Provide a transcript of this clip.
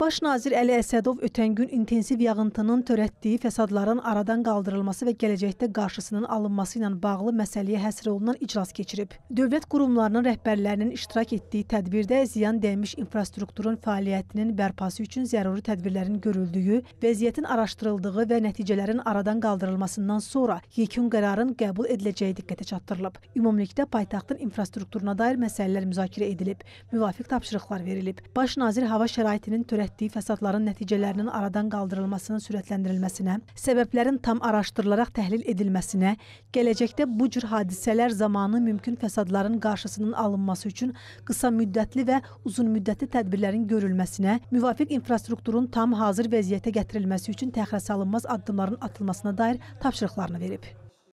Baş nazir Əli Əsədov ötən gün intensiv yağıntının törətdiyi fəsadların aradan qaldırılması və gələcəkdə qarşısının alınması ilə bağlı məsələyə həsr olunan iclas keçirib. Dövlət qurumlarının rəhbərlərinin iştirak etdiyi tədbirdə ziyan dəymiş infrastrukturun fəaliyyətinin bərpası üçün zəruri tədbirlərin görüldüyü, vəziyyətin araşdırıldığı və nəticələrin aradan qaldırılmasından sonra yekun qərarın qəbul ediləcəyi diqqətə çatdırılıb. Ümumilikdə paytaxtın infrastrukturuna dair məsələlər müzakirə edilib, müvafiq tapşırıqlar verilib. Baş nazir hava şəraitinin törətdiyi etdiyi fəsadların nəticələrinin aradan qaldırılmasının sürətləndirilməsinə, səbəblərin tam araşdırılaraq təhlil edilməsinə, gələcəkdə bu cür hadisələr zamanı mümkün fəsadların qarşısının alınması üçün qısa müddətli və uzun müddətli tədbirlərin görülməsinə, müvafiq infrastrukturun tam hazır vəziyyətə gətirilməsi üçün təxirə salınmaz addımların atılmasına dair tapşırıqlarını verib.